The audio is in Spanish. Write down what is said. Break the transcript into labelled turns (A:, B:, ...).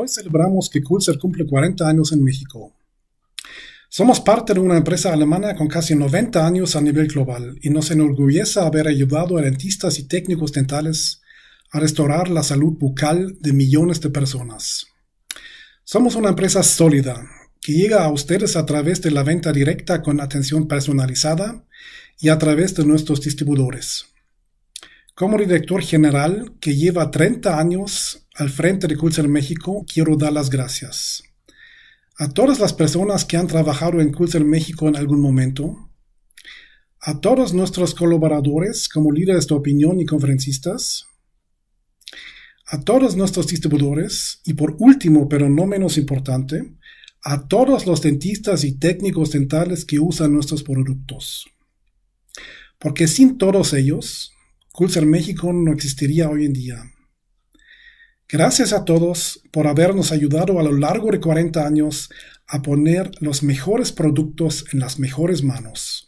A: Hoy celebramos que Kulzer cumple 40 años en México.
B: Somos parte de una empresa alemana con casi 90 años a nivel global y nos enorgullece haber ayudado a dentistas y técnicos dentales a restaurar la salud bucal de millones de personas. Somos una empresa sólida que llega a ustedes a través de la venta directa con atención personalizada y a través de nuestros distribuidores. Como director general que lleva 30 años al frente de Culture México, quiero dar las gracias a todas las personas que han trabajado en Culture México en algún momento, a todos nuestros colaboradores como líderes de opinión y conferencistas, a todos nuestros distribuidores y por último, pero no menos importante, a todos los dentistas y técnicos dentales que usan nuestros productos. Porque sin todos ellos, Culture México no existiría hoy en día. Gracias a todos por habernos ayudado a lo largo de 40 años a poner
A: los mejores productos en las mejores manos.